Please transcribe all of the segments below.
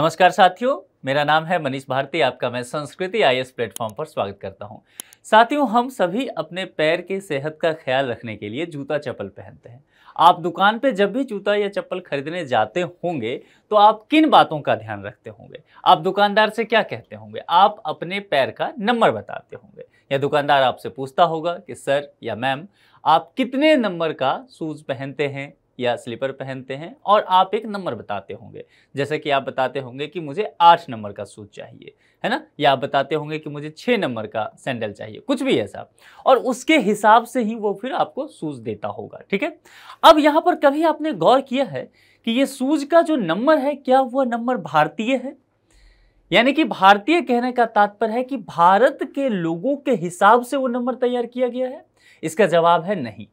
नमस्कार साथियों मेरा नाम है मनीष भारती आपका मैं संस्कृति आई प्लेटफॉर्म पर स्वागत करता हूं साथियों हम सभी अपने पैर की सेहत का ख्याल रखने के लिए जूता चप्पल पहनते हैं आप दुकान पे जब भी जूता या चप्पल खरीदने जाते होंगे तो आप किन बातों का ध्यान रखते होंगे आप दुकानदार से क्या कहते होंगे आप अपने पैर का नंबर बताते होंगे या दुकानदार आपसे पूछता होगा कि सर या मैम आप कितने नंबर का शूज़ पहनते हैं या स्लीपर पहनते हैं और आप एक नंबर बताते होंगे जैसे कि आप बताते होंगे कि मुझे आठ नंबर का सूज चाहिए है ना या आप बताते होंगे कि मुझे छः नंबर का सैंडल चाहिए कुछ भी ऐसा और उसके हिसाब से ही वो फिर आपको सूज देता होगा ठीक है अब यहाँ पर कभी आपने गौर किया है कि ये सूज का जो नंबर है क्या वह नंबर भारतीय है यानी कि भारतीय कहने का तात्पर्य है कि भारत के लोगों के हिसाब से वो नंबर तैयार किया गया है इसका जवाब है नहीं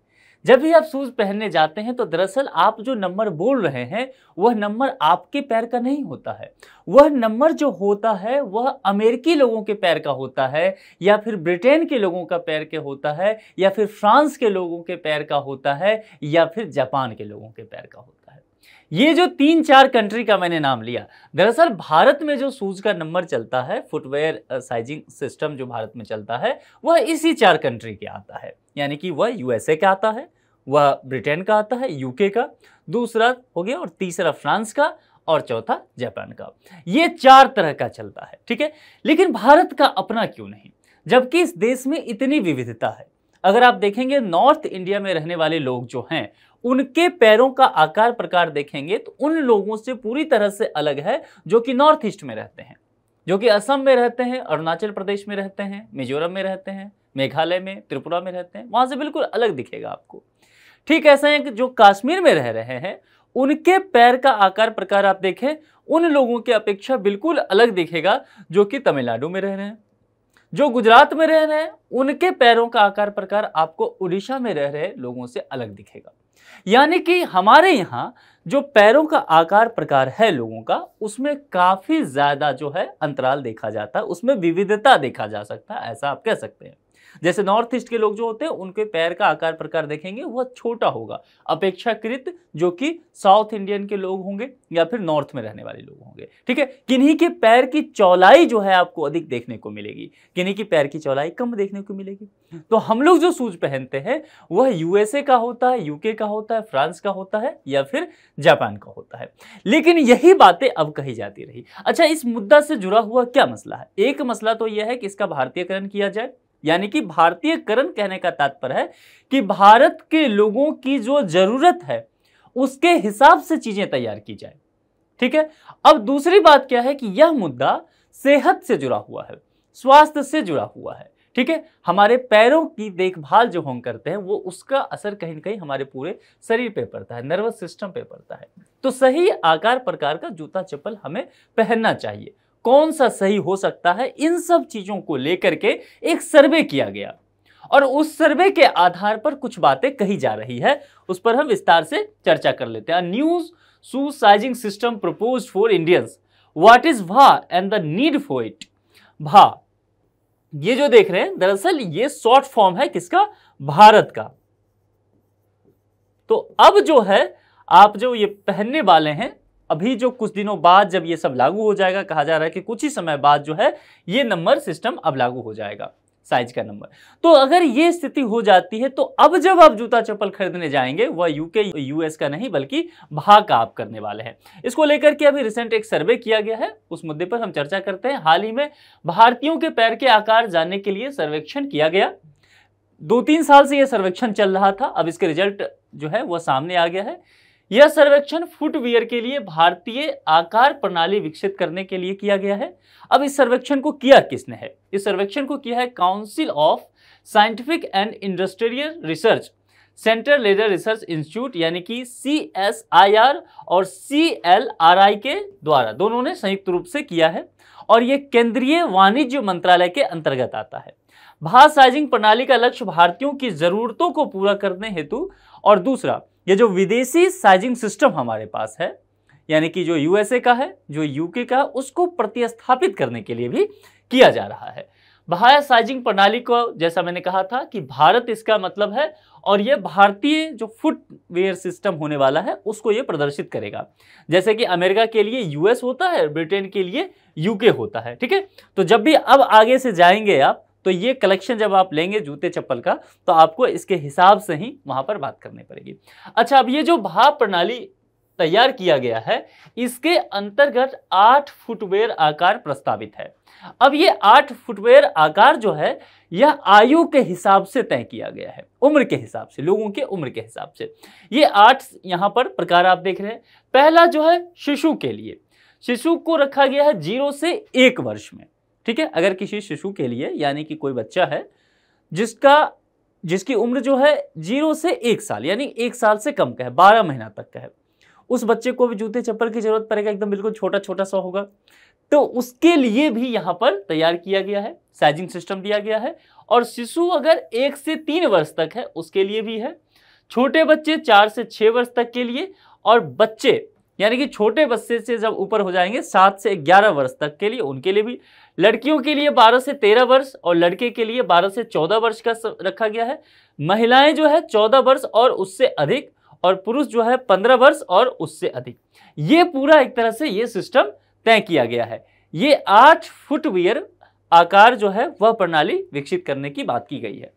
जब भी आप शूज़ पहनने जाते हैं तो दरअसल आप जो नंबर बोल रहे हैं वह नंबर आपके पैर का नहीं होता है वह नंबर जो होता है वह अमेरिकी लोगों के पैर का होता है या फिर ब्रिटेन के लोगों का पैर के होता है या फिर फ्रांस के लोगों के पैर का होता है या फिर जापान के लोगों के पैर का होता है ये जो तीन चार कंट्री का मैंने नाम लिया दरअसल भारत में जो सूज का नंबर चलता है फुटवेयर साइजिंग सिस्टम जो भारत में चलता है वह इसी चार कंट्री के आता है यानी कि वह यूएसए का आता है वह ब्रिटेन का आता है यूके का दूसरा हो गया और तीसरा फ्रांस का और चौथा जापान का ये चार तरह का चलता है ठीक है लेकिन भारत का अपना क्यों नहीं जबकि इस देश में इतनी विविधता है अगर आप देखेंगे नॉर्थ इंडिया में रहने वाले लोग जो हैं उनके पैरों का आकार प्रकार देखेंगे तो उन लोगों से पूरी तरह से अलग है जो कि नॉर्थ ईस्ट में रहते हैं जो कि असम में रहते हैं अरुणाचल प्रदेश में रहते हैं मिजोरम में रहते हैं मेघालय में त्रिपुरा में रहते हैं वहाँ से बिल्कुल अलग दिखेगा आपको ठीक ऐसा है कि जो कश्मीर में रह रहे हैं उनके पैर का आकार प्रकार आप देखें उन लोगों की अपेक्षा बिल्कुल अलग दिखेगा जो कि तमिलनाडु में रह रहे हैं जो गुजरात में रह रहे हैं उनके पैरों का आकार प्रकार आपको उड़ीसा में रह रहे लोगों से अलग दिखेगा यानी कि हमारे यहाँ जो पैरों का आकार प्रकार है लोगों का उसमें काफ़ी ज़्यादा जो है अंतराल देखा जाता है उसमें विविधता देखा जा सकता है ऐसा आप कह सकते हैं जैसे नॉर्थ ईस्ट के लोग जो होते हैं उनके पैर का आकार प्रकार देखेंगे वह छोटा होगा अपेक्षाकृत जो कि साउथ इंडियन के लोग होंगे या फिर नॉर्थ में रहने वाले लोग होंगे ठीक है किन्हीं के पैर की चौलाई जो है आपको अधिक देखने को मिलेगी किन्हीं की पैर की चौलाई कम देखने को मिलेगी तो हम लोग जो सूज पहनते हैं वह यूएसए का होता है यूके का होता है फ्रांस का होता है या फिर जापान का होता है लेकिन यही बातें अब कही जाती रही अच्छा इस मुद्दा से जुड़ा हुआ क्या मसला है एक मसला तो यह है कि इसका भारतीयकरण किया जाए यानी कि करण कहने का तात्पर्य है कि भारत के लोगों की जो जरूरत है उसके हिसाब से चीजें तैयार की जाए ठीक है अब दूसरी बात क्या है कि यह मुद्दा सेहत से जुड़ा हुआ है स्वास्थ्य से जुड़ा हुआ है ठीक है हमारे पैरों की देखभाल जो हम करते हैं वो उसका असर कहीं ना कहीं हमारे पूरे शरीर पे पड़ता है नर्वस सिस्टम पे पड़ता है तो सही आकार प्रकार का जूता चप्पल हमें पहनना चाहिए कौन सा सही हो सकता है इन सब चीज़ों को लेकर के एक सर्वे किया गया और उस सर्वे के आधार पर कुछ बातें कही जा रही है उस पर हम विस्तार से चर्चा कर लेते हैं न्यूज सुसाइजिंग system propose for Indians what is भा and the need for it भा ये जो देख रहे हैं दरअसल ये शॉर्ट फॉर्म है किसका भारत का तो अब जो है आप जो ये पहनने वाले हैं अभी जो कुछ दिनों बाद जब ये सब लागू हो जाएगा कहा जा रहा है कि कुछ ही समय बाद जो है ये नंबर सिस्टम अब लागू हो जाएगा साइज का नंबर तो अगर ये स्थिति हो जाती है तो अब जब आप जूता चप्पल खरीदने जाएंगे वह यूके यूएस का नहीं बल्कि भाग का आप करने वाले हैं इसको लेकर के अभी रिसेंट एक सर्वे किया गया है उस मुद्दे पर हम चर्चा करते हैं हाल ही में भारतीयों के पैर के आकार जानने के लिए सर्वेक्षण किया गया दो तीन साल से यह सर्वेक्षण चल रहा था अब इसके रिजल्ट जो है वह सामने आ गया है यह सर्वेक्षण फुटवियर के लिए भारतीय आकार प्रणाली विकसित करने के लिए किया गया है अब इस सर्वेक्षण को किया किसने है इस सर्वेक्षण को किया है council of scientific and industrial research central leather research institute यानी कि सी एस आई आर और सी एल आर आई के द्वारा दोनों ने संयुक्त रूप से किया है और ये केंद्रीय वाणिज्य मंत्रालय के अंतर्गत आता है भाषाइजिंग साइजिंग प्रणाली का लक्ष्य भारतीयों की जरूरतों को पूरा करने हेतु और दूसरा ये जो विदेशी साइजिंग सिस्टम हमारे पास है यानी कि जो यूएसए का है जो यूके का है उसको प्रतिस्थापित करने के लिए भी किया जा रहा है भारत साइजिंग प्रणाली को जैसा मैंने कहा था कि भारत इसका मतलब है और ये भारतीय जो फुटवेयर सिस्टम होने वाला है उसको ये प्रदर्शित करेगा जैसे कि अमेरिका के लिए यूएस होता है ब्रिटेन के लिए यूके होता है ठीक है तो जब भी अब आगे से जाएंगे आप तो ये कलेक्शन जब आप लेंगे जूते चप्पल का तो आपको इसके हिसाब से ही वहां पर बात करनी पड़ेगी अच्छा अब ये जो भाव प्रणाली तैयार किया गया है इसके अंतर्गत आठ फुटवेयर आकार प्रस्तावित है अब ये आठ फुटवेयर आकार जो है यह आयु के हिसाब से तय किया गया है उम्र के हिसाब से लोगों के उम्र के हिसाब से ये आठ यहां पर प्रकार आप देख रहे हैं पहला जो है शिशु के लिए शिशु को रखा गया है जीरो से एक वर्ष में ठीक है अगर किसी शिशु के लिए यानी कि कोई बच्चा है जिसका जिसकी उम्र जो है जीरो से एक साल यानी एक साल से कम का है बारह महीना तक का है उस बच्चे को भी जूते चप्पल की जरूरत पड़ेगा एकदम बिल्कुल छोटा छोटा सा होगा तो उसके लिए भी यहाँ पर तैयार किया गया है साइजिंग सिस्टम दिया गया है और शिशु अगर एक से तीन वर्ष तक है उसके लिए भी है छोटे बच्चे चार से छः वर्ष तक के लिए और बच्चे यानी कि छोटे बच्चे से जब ऊपर हो जाएंगे सात से ग्यारह वर्ष तक के लिए उनके लिए भी लड़कियों के लिए बारह से तेरह वर्ष और लड़के के लिए बारह से चौदह वर्ष का रखा गया है महिलाएं जो है चौदह वर्ष और उससे अधिक और पुरुष जो है पंद्रह वर्ष और उससे अधिक ये पूरा एक तरह से ये सिस्टम तय किया गया है ये आठ फुटवियर आकार जो है वह प्रणाली विकसित करने की बात की गई है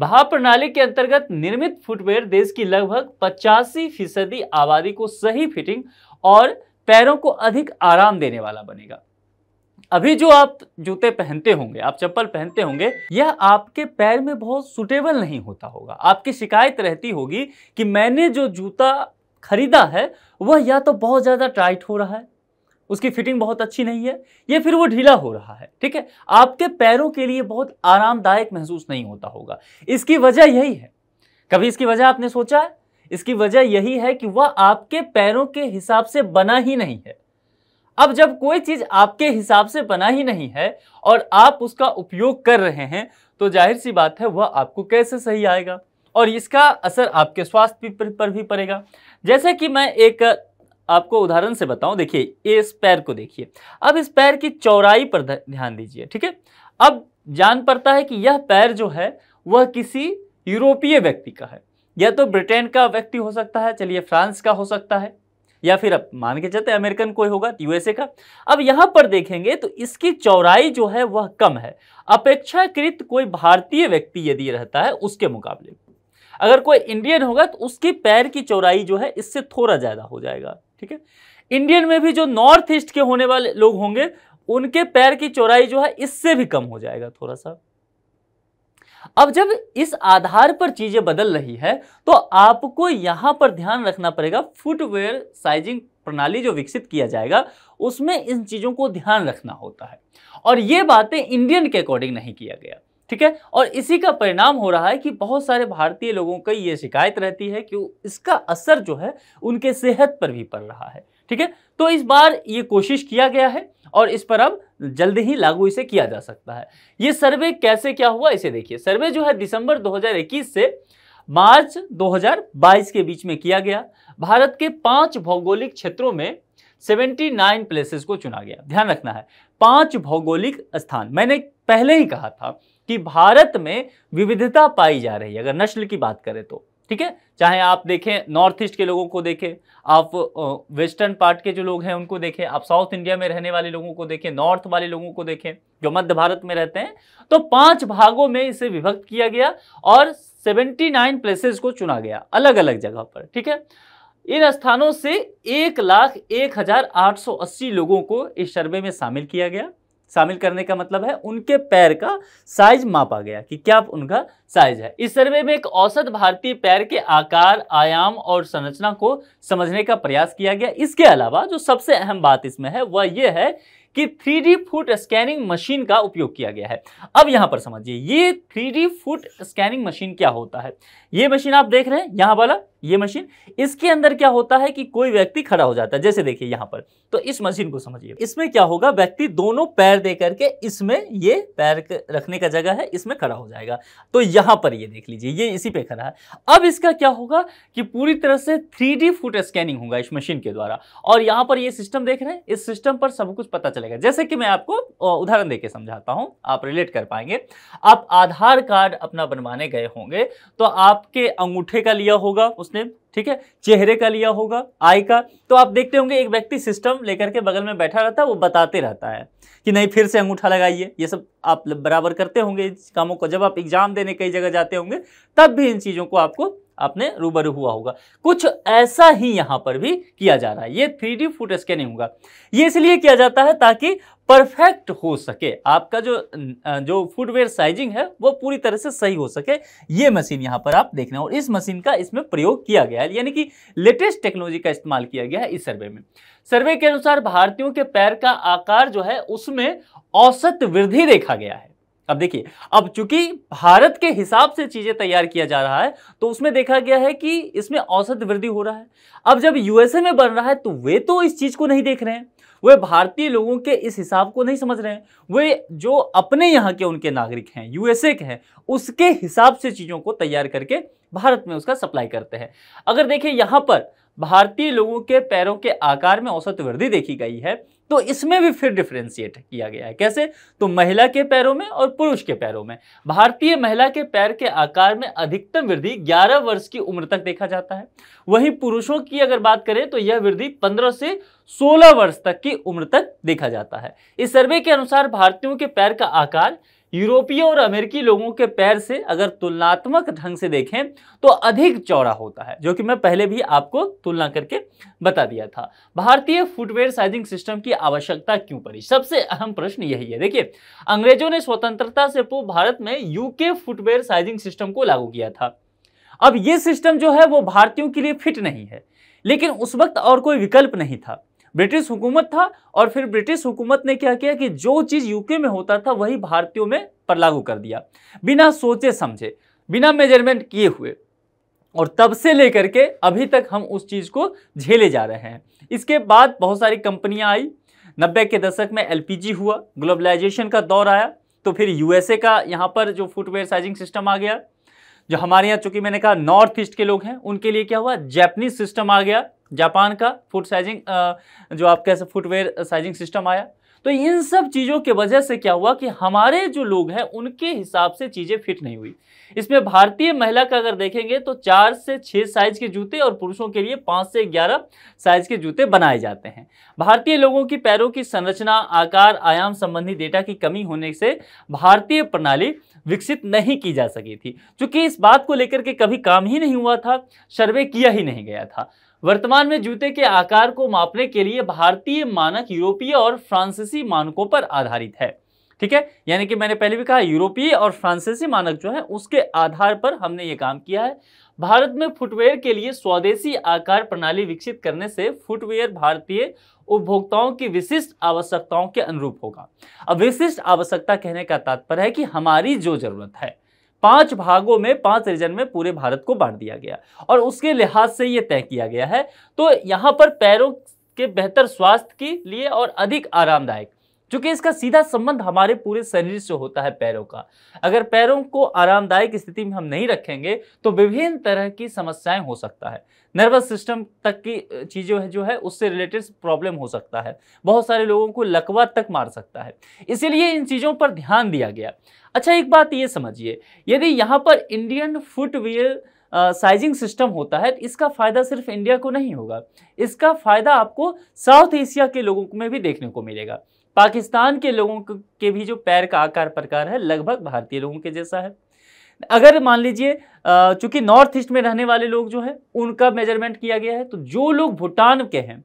भाप प्रणाली के अंतर्गत निर्मित फुटवेयर देश की लगभग पचासी फीसदी आबादी को सही फिटिंग और पैरों को अधिक आराम देने वाला बनेगा अभी जो आप जूते पहनते होंगे आप चप्पल पहनते होंगे यह आपके पैर में बहुत सुटेबल नहीं होता होगा आपकी शिकायत रहती होगी कि मैंने जो जूता खरीदा है वह या तो बहुत ज़्यादा टाइट हो रहा है उसकी फिटिंग बहुत अच्छी नहीं है या फिर वो ढीला हो रहा है ठीक है आपके पैरों के लिए बहुत आरामदायक महसूस नहीं होता होगा इसकी वजह यही है कभी इसकी वजह आपने सोचा है इसकी वजह यही है कि वह आपके पैरों के हिसाब से बना ही नहीं है अब जब कोई चीज आपके हिसाब से बना ही नहीं है और आप उसका उपयोग कर रहे हैं तो जाहिर सी बात है वह आपको कैसे सही आएगा और इसका असर आपके स्वास्थ्य पर भी पड़ेगा जैसे कि मैं एक आपको उदाहरण से बताऊं देखिए इस पैर को देखिए अब इस पैर की चौड़ाई पर ध्यान दीजिए ठीक है अब जान पड़ता है कि यह पैर जो है वह किसी यूरोपीय व्यक्ति का है या तो ब्रिटेन का व्यक्ति हो सकता है चलिए फ्रांस का हो सकता है या फिर अब मान के चलते अमेरिकन कोई होगा यूएसए का अब यहां पर देखेंगे तो इसकी चौड़ाई जो है वह कम है अपेक्षाकृत कोई भारतीय व्यक्ति यदि रहता है उसके मुकाबले अगर कोई इंडियन होगा तो उसके पैर की चौड़ाई जो है इससे थोड़ा ज़्यादा हो जाएगा ठीक है इंडियन में भी जो नॉर्थ ईस्ट के होने वाले लोग होंगे उनके पैर की चौड़ाई जो है इससे भी कम हो जाएगा थोड़ा सा अब जब इस आधार पर चीजें बदल रही है तो आपको यहां पर ध्यान रखना पड़ेगा फुटवेयर साइजिंग प्रणाली जो विकसित किया जाएगा उसमें इन चीजों को ध्यान रखना होता है और ये बातें इंडियन के अकॉर्डिंग नहीं किया गया ठीक है और इसी का परिणाम हो रहा है कि बहुत सारे भारतीय लोगों का ये शिकायत रहती है कि इसका असर जो है उनके सेहत पर भी पड़ रहा है ठीक है तो इस बार ये कोशिश किया गया है और इस पर अब जल्द ही लागू इसे किया जा सकता है ये सर्वे कैसे क्या हुआ इसे देखिए सर्वे जो है दिसंबर 2021 से मार्च 2022 के बीच में किया गया भारत के पांच भौगोलिक क्षेत्रों में 79 प्लेसेस को चुना गया ध्यान रखना है पांच भौगोलिक स्थान मैंने पहले ही कहा था कि भारत में विविधता पाई जा रही है अगर नस्ल की बात करें तो ठीक है चाहे आप देखें नॉर्थ ईस्ट के लोगों को देखें आप वेस्टर्न पार्ट के जो लोग हैं उनको देखें आप साउथ इंडिया में रहने वाले लोगों को देखें नॉर्थ वाले लोगों को देखें जो मध्य भारत में रहते हैं तो पांच भागों में इसे विभक्त किया गया और 79 प्लेसेस को चुना गया अलग अलग जगह पर ठीक है इन स्थानों से एक लाख एक हजार आठ सौ अस्सी लोगों को इस सर्वे में शामिल किया गया शामिल करने का मतलब है उनके पैर का साइज मापा गया कि क्या उनका साइज है इस सर्वे में एक औसत भारतीय पैर के आकार आयाम और संरचना को समझने का प्रयास किया गया इसके अलावा जो सबसे अहम बात इसमें है वह यह है कि three D foot scanning machine का उपयोग किया गया है अब यहां पर समझिए ये three D foot scanning machine क्या होता है ये मशीन आप देख रहे हैं यहां वाला ये मशीन इसके अंदर क्या होता है कि कोई व्यक्ति खड़ा हो जाता है जैसे देखिए यहां पर तो इस मशीन को समझिए इसमें क्या होगा व्यक्ति दोनों पैर दे करके इसमें ये पैर रखने का जगह है इसमें खड़ा हो जाएगा तो यहां पर ये देख लीजिए ये इसी पे खड़ा है अब इसका क्या होगा कि पूरी तरह से थ्री फुट स्कैनिंग होगा इस मशीन के द्वारा और यहां पर ये सिस्टम देख रहे हैं इस सिस्टम पर सब कुछ पता चलेगा जैसे कि मैं आपको उदाहरण देकर समझाता हूं आप रिलेट कर पाएंगे आप आधार कार्ड अपना बनवाने गए होंगे तो आपके अंगूठे का लिया होगा उस उसने ठीक है चेहरे का लिया होगा आई का तो आप देखते होंगे एक व्यक्ति सिस्टम लेकर के बगल में बैठा रहता है वो बताते रहता है कि नहीं फिर से अंगूठा लगाइए ये सब आप बराबर करते होंगे इन कामों को जब आप एग्जाम देने कई जगह जाते होंगे तब भी इन चीज़ों को आपको आपने रूबरू हुआ होगा कुछ ऐसा ही यहाँ पर भी किया जा रहा है ये थ्री डी फूट स्कैनिंग होगा ये इसलिए किया जाता है ताकि परफेक्ट हो सके आपका जो जो फुटवेयर साइजिंग है वो पूरी तरह से सही हो सके ये मशीन यहाँ पर आप देख रहे हैं और इस मशीन का इसमें प्रयोग किया गया है यानी कि लेटेस्ट टेक्नोलॉजी का इस्तेमाल किया गया है इस सर्वे में सर्वे के अनुसार भारतीयों के पैर का आकार जो है उसमें औसत वृद्धि देखा गया है अब देखिए अब चूंकि भारत के हिसाब से चीज़ें तैयार किया जा रहा है तो उसमें देखा गया है कि इसमें औसत वृद्धि हो रहा है अब जब यूएसए में बन रहा है तो वे तो इस चीज़ को नहीं देख रहे हैं वे भारतीय लोगों के इस हिसाब को नहीं समझ रहे हैं वे जो अपने यहाँ के उनके नागरिक हैं यूएसए के हैं उसके हिसाब से चीज़ों को तैयार करके भारत में उसका सप्लाई करते हैं अगर देखिए यहाँ पर भारतीय लोगों के पैरों के आकार में औसत वृद्धि देखी गई है तो इसमें भी फिर डिफ्रेंशिएट किया गया है कैसे तो महिला के पैरों में और पुरुष के पैरों में भारतीय महिला के पैर के आकार में अधिकतम वृद्धि 11 वर्ष की उम्र तक देखा जाता है वहीं पुरुषों की अगर बात करें तो यह वृद्धि 15 से 16 वर्ष तक की उम्र तक देखा जाता है इस सर्वे के अनुसार भारतीयों के पैर का आकार यूरोपीय और अमेरिकी लोगों के पैर से अगर तुलनात्मक ढंग से देखें तो अधिक चौड़ा होता है जो कि मैं पहले भी आपको तुलना करके बता दिया था भारतीय फुटवेयर साइजिंग सिस्टम की आवश्यकता क्यों पड़ी सबसे अहम प्रश्न यही है देखिए अंग्रेजों ने स्वतंत्रता से पूर्व भारत में यूके फुटवेयर साइजिंग सिस्टम को लागू किया था अब ये सिस्टम जो है वो भारतीयों के लिए फिट नहीं है लेकिन उस वक्त और कोई विकल्प नहीं था ब्रिटिश हुकूमत था और फिर ब्रिटिश हुकूमत ने क्या किया कि जो चीज़ यूके में होता था वही भारतीयों में पर लागू कर दिया बिना सोचे समझे बिना मेजरमेंट किए हुए और तब से लेकर के अभी तक हम उस चीज़ को झेले जा रहे हैं इसके बाद बहुत सारी कंपनियां आई नब्बे के दशक में एल हुआ ग्लोबलाइजेशन का दौर आया तो फिर यूएसए का यहाँ पर जो फुटवेयर साइजिंग सिस्टम आ गया जो हमारे यहाँ चूंकि मैंने कहा नॉर्थ ईस्ट के लोग हैं उनके लिए क्या हुआ जैपनीज सिस्टम आ गया जापान का फुट साइजिंग जो आप कैसे फुटवेयर साइजिंग सिस्टम आया तो इन सब चीज़ों के वजह से क्या हुआ कि हमारे जो लोग हैं उनके हिसाब से चीज़ें फिट नहीं हुई इसमें भारतीय महिला का अगर देखेंगे तो चार से छः साइज के जूते और पुरुषों के लिए पाँच से ग्यारह साइज के जूते बनाए जाते हैं भारतीय लोगों की पैरों की संरचना आकार आयाम संबंधी डेटा की कमी होने से भारतीय प्रणाली विकसित नहीं की जा सकी थी चूँकि इस बात को लेकर के कभी काम ही नहीं हुआ था सर्वे किया ही नहीं गया था वर्तमान में जूते के आकार को मापने के लिए भारतीय मानक यूरोपीय और फ्रांसीसी मानकों पर आधारित है ठीक है यानी कि मैंने पहले भी कहा यूरोपीय और फ्रांसीसी मानक जो है उसके आधार पर हमने ये काम किया है भारत में फुटवेयर के लिए स्वदेशी आकार प्रणाली विकसित करने से फुटवेयर भारतीय उपभोक्ताओं की विशिष्ट आवश्यकताओं के अनुरूप होगा अब विशिष्ट आवश्यकता कहने का तात्पर्य है कि हमारी जो जरूरत है पांच भागों में पांच रीजन में पूरे भारत को बांट दिया गया और उसके लिहाज से ये तय किया गया है तो यहाँ पर पैरों के बेहतर स्वास्थ्य के लिए और अधिक आरामदायक क्योंकि इसका सीधा संबंध हमारे पूरे शरीर से होता है पैरों का अगर पैरों को आरामदायक स्थिति में हम नहीं रखेंगे तो विभिन्न तरह की समस्याएं हो सकता है नर्वस सिस्टम तक की चीज़ें है जो है उससे रिलेटेड प्रॉब्लम हो सकता है बहुत सारे लोगों को लकवा तक मार सकता है इसीलिए इन चीज़ों पर ध्यान दिया गया अच्छा एक बात ये समझिए यदि यहाँ पर इंडियन फुटवेयर साइजिंग सिस्टम होता है तो इसका फ़ायदा सिर्फ इंडिया को नहीं होगा इसका फ़ायदा आपको साउथ एशिया के लोगों में भी देखने को मिलेगा पाकिस्तान के लोगों के भी जो पैर का आकार प्रकार है लगभग भारतीय लोगों के जैसा है अगर मान लीजिए चूंकि नॉर्थ ईस्ट में रहने वाले लोग जो हैं उनका मेजरमेंट किया गया है तो जो लोग भूटान के हैं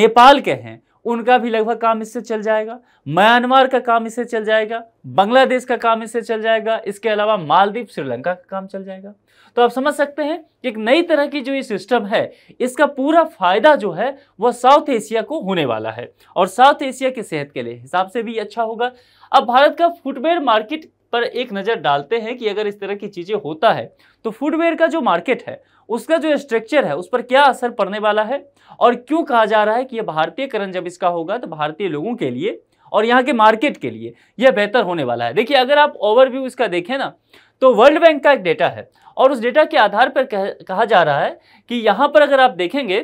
नेपाल के हैं उनका भी लगभग काम इससे चल जाएगा म्यांमार का काम इससे चल जाएगा बांग्लादेश का काम इससे चल जाएगा इसके अलावा मालदीव श्रीलंका का काम चल जाएगा तो आप समझ सकते हैं कि एक नई तरह की जो ये सिस्टम है इसका पूरा फायदा जो है वह साउथ एशिया को होने वाला है और साउथ एशिया के सेहत के लिए हिसाब से भी अच्छा होगा अब भारत का फुटवेयर मार्केट पर एक नज़र डालते हैं कि अगर इस तरह की चीज़ें होता है तो फुटवेयर का जो मार्केट है उसका जो स्ट्रक्चर है उस पर क्या असर पड़ने वाला है और क्यों कहा जा रहा है कि यह भारतीयकरण जब इसका होगा तो भारतीय लोगों के लिए और यहाँ के मार्केट के लिए यह बेहतर होने वाला है देखिए अगर आप ओवरव्यू इसका देखें ना तो वर्ल्ड बैंक का एक डेटा है और उस डेटा के आधार पर कह, कहा जा रहा है कि यहाँ पर अगर आप देखेंगे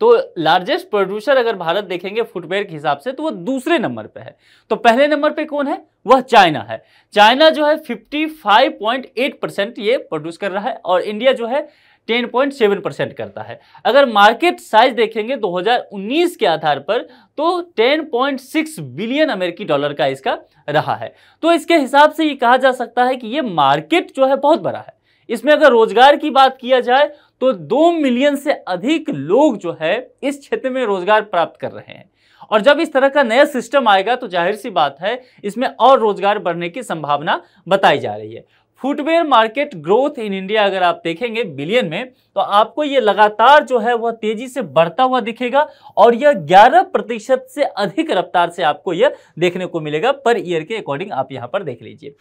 तो लार्जेस्ट प्रोड्यूसर अगर भारत देखेंगे फुटवेयर के हिसाब से तो वो दूसरे नंबर पे है तो पहले नंबर पे कौन है वह चाइना है चाइना जो है 55.8 परसेंट ये प्रोड्यूस कर रहा है और इंडिया जो है 10.7 परसेंट करता है अगर मार्केट साइज देखेंगे 2019 के आधार पर तो 10.6 बिलियन अमेरिकी डॉलर का इसका रहा है तो इसके हिसाब से ये कहा जा सकता है कि ये मार्केट जो है बहुत बड़ा है इसमें अगर रोजगार की बात किया जाए तो दो मिलियन से अधिक लोग जो है इस क्षेत्र में रोजगार प्राप्त कर रहे हैं और जब इस तरह का नया सिस्टम आएगा तो जाहिर सी बात है इसमें और रोजगार बढ़ने की संभावना बताई जा रही है footwear market growth in India अगर आप देखेंगे बिलियन में तो आपको ये लगातार जो है वह तेजी से बढ़ता हुआ दिखेगा और यह 11 प्रतिशत से अधिक रफ्तार से आपको यह देखने को मिलेगा पर ईयर के अकॉर्डिंग आप यहाँ पर देख लीजिए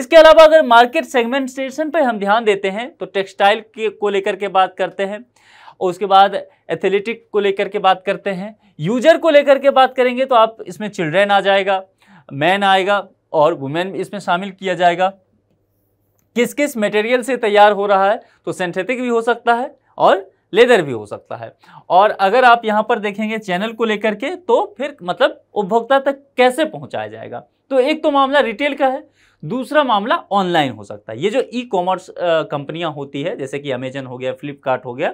इसके अलावा अगर मार्केट सेगमेंटेशन पर हम ध्यान देते हैं तो टेक्सटाइल के को लेकर के बात करते हैं उसके बाद एथलेटिक को लेकर के बात करते हैं यूजर को लेकर के बात करेंगे तो आप इसमें चिल्ड्रेन आ जाएगा मैन आएगा और वुमेन इसमें शामिल किया जाएगा किस किस मटेरियल से तैयार हो रहा है तो सेंथेटिक भी हो सकता है और लेदर भी हो सकता है और अगर आप यहाँ पर देखेंगे चैनल को लेकर के तो फिर मतलब उपभोक्ता तक कैसे पहुँचाया जाएगा तो एक तो मामला रिटेल का है दूसरा मामला ऑनलाइन हो सकता है ये जो ई कॉमर्स कंपनियां होती है जैसे कि अमेजन हो गया फ्लिपकार्ट हो गया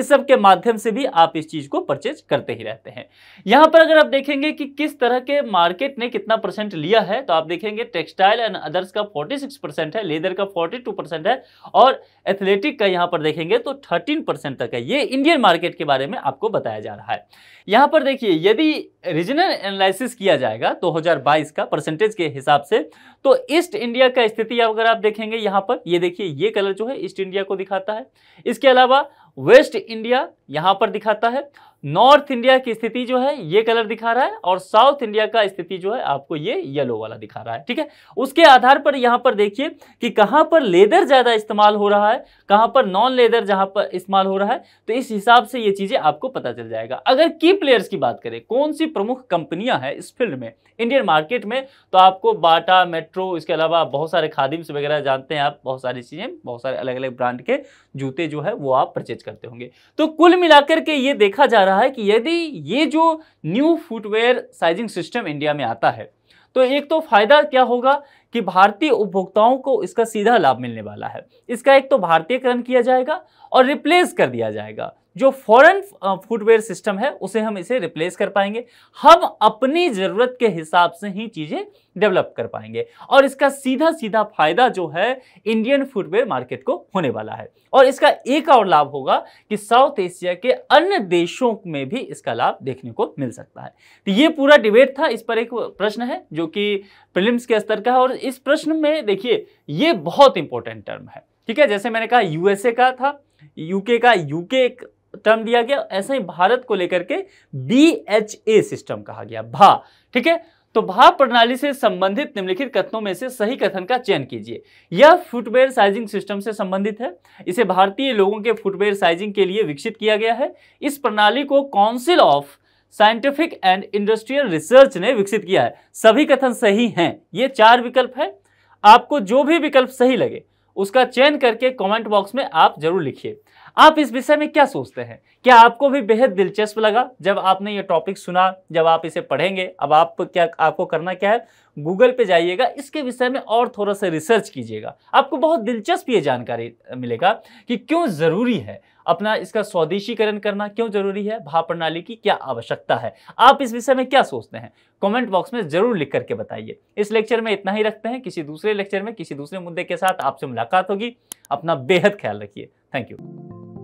इस सब के माध्यम से भी आप इस चीज़ को परचेज करते ही रहते हैं यहां पर अगर आप देखेंगे कि किस तरह के मार्केट ने कितना परसेंट लिया है तो आप देखेंगे टेक्सटाइल एंड अदर्स का फोर्टी परसेंट है लेदर का फोर्टी परसेंट है और एथलेटिक का यहां पर देखेंगे तो थर्टीन परसेंट तक है ये इंडियन मार्केट के बारे में आपको बताया जा रहा है यहां पर देखिए यदि रीजनल एनालिसिस किया जाएगा तो का परसेंटेज के हिसाब से तो इस ईस्ट इंडिया का स्थिति अगर आप देखेंगे यहां पर ये देखिए ये कलर जो है ईस्ट इंडिया को दिखाता है इसके अलावा वेस्ट इंडिया यहां पर दिखाता है नॉर्थ इंडिया की स्थिति जो है ये कलर दिखा रहा है और साउथ इंडिया का स्थिति जो है आपको ये येलो वाला दिखा रहा है ठीक है उसके आधार पर यहाँ पर देखिए कि कहाँ पर लेदर ज़्यादा इस्तेमाल हो रहा है कहाँ पर नॉन लेदर जहाँ पर इस्तेमाल हो रहा है तो इस हिसाब से ये चीज़ें आपको पता चल जाएगा अगर की प्लेयर्स की बात करें कौन सी प्रमुख कंपनियाँ हैं इस फील्ड में इंडियन मार्केट में तो आपको बाटा मेट्रो इसके अलावा बहुत सारे खादिम्स वगैरह जानते हैं आप बहुत सारी चीज़ें बहुत सारे अलग अलग ब्रांड के जूते जो है वो आप परचेज करते होंगे तो कुल मिलाकर के ये देखा जा रहा रहा है कि यदि ये जो new footwear sizing system India में आता है तो एक तो फ़ायदा क्या होगा कि भारतीय उपभोक्ताओं को इसका सीधा लाभ मिलने वाला है इसका एक तो भारतीयकरण किया जाएगा और रिप्लेस कर दिया जाएगा जो फॉरेन फुटवेयर सिस्टम है उसे हम इसे रिप्लेस कर पाएंगे हम अपनी ज़रूरत के हिसाब से ही चीज़ें डेवलप कर पाएंगे और इसका सीधा सीधा फायदा जो है इंडियन फुटवेयर मार्केट को होने वाला है और इसका एक और लाभ होगा कि साउथ एशिया के अन्य देशों में भी इसका लाभ देखने को मिल सकता है तो ये पूरा डिबेट था इस पर एक प्रश्न है जो कि प्रिलिम्स के स्तर का है और इस प्रश्न में देखिए ये बहुत इंपॉर्टेंट टर्म है ठीक है जैसे मैंने कहा यूएसए का था यूके का यूके एक टर्म दिया गया ऐसे ही भारत को लेकर के बी एच ए सिस्टम कहा गया भा ठीक है तो भा प्रणाली से संबंधित निम्नलिखित कथनों में से सही कथन का चयन कीजिए यह फुटवेयर साइजिंग सिस्टम से संबंधित है इसे भारतीय लोगों के फुटवेयर साइजिंग के लिए विकसित किया गया है इस प्रणाली को council of scientific and industrial research ने विकसित किया है सभी कथन सही हैं ये चार विकल्प है आपको जो भी विकल्प सही लगे उसका चयन करके कमेंट बॉक्स में आप जरूर लिखिए आप इस विषय में क्या सोचते हैं क्या आपको भी बेहद दिलचस्प लगा जब आपने ये टॉपिक सुना जब आप इसे पढ़ेंगे अब आप क्या आपको करना क्या है गूगल पे जाइएगा इसके विषय में और थोड़ा सा रिसर्च कीजिएगा आपको बहुत दिलचस्प ये जानकारी मिलेगा कि क्यों ज़रूरी है अपना इसका स्वदेशीकरण करना क्यों जरूरी है भाव प्रणाली की क्या आवश्यकता है आप इस विषय में क्या सोचते हैं कमेंट बॉक्स में जरूर लिख करके बताइए इस लेक्चर में इतना ही रखते हैं किसी दूसरे लेक्चर में किसी दूसरे मुद्दे के साथ आपसे मुलाकात होगी अपना बेहद ख्याल रखिए थैंक यू